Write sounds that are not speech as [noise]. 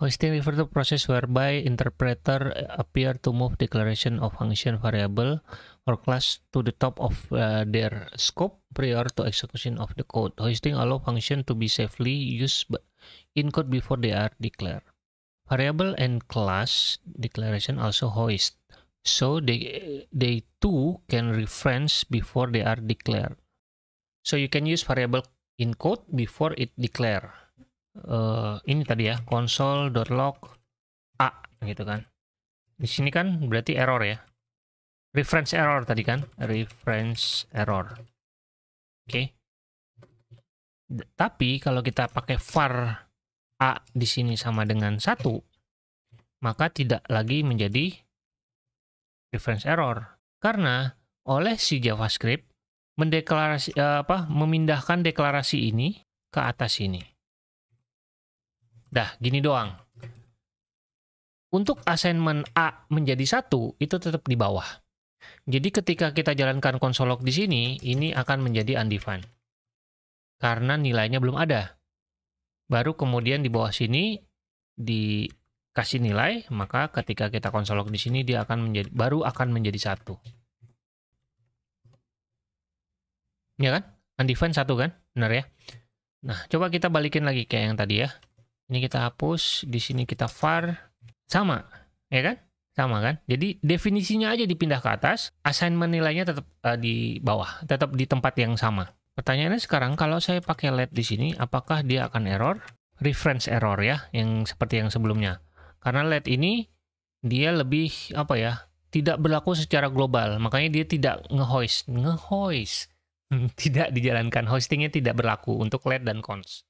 Hosting refers to process whereby interpreter eh, appear to move declaration of function variable or class to the top of uh, their scope prior to execution of the code. Hosting allow function to be safely used in code before they are declared. Variable and class declaration also hoist, so they, they too can reference before they are declared. So you can use variable in code before it declare. uh, ini tadi ya console.log a gitu kan di sini kan berarti error ya reference error tadi kan reference error oke okay. tapi kalau kita pakai var a di sini sama dengan satu maka tidak lagi menjadi reference error karena oleh si JavaScript mendeklarasi eh, apa memindahkan deklarasi ini ke atas ini Dah, gini doang. Untuk assignment A menjadi satu itu tetap di bawah. Jadi ketika kita jalankan log di sini, ini akan menjadi undefined. Karena nilainya belum ada. Baru kemudian di bawah sini dikasih nilai, maka ketika kita log di sini dia akan menjadi baru akan menjadi satu. Ya kan? Undefined satu kan? Benar ya? Nah, coba kita balikin lagi kayak yang tadi ya. Ini kita hapus, di sini kita var. Sama, ya kan? Sama kan? Jadi definisinya aja dipindah ke atas, assignment nilainya tetap uh, eh, di bawah, tetap di tempat yang sama. Pertanyaannya sekarang kalau saya pakai led di sini, apakah dia akan error? Reference error ya, yang seperti yang sebelumnya. Karena led ini dia lebih apa ya? Tidak berlaku secara global, makanya dia tidak ngehoist, ngehoist [laughs] tidak dijalankan. Hostingnya tidak berlaku untuk LED dan cons.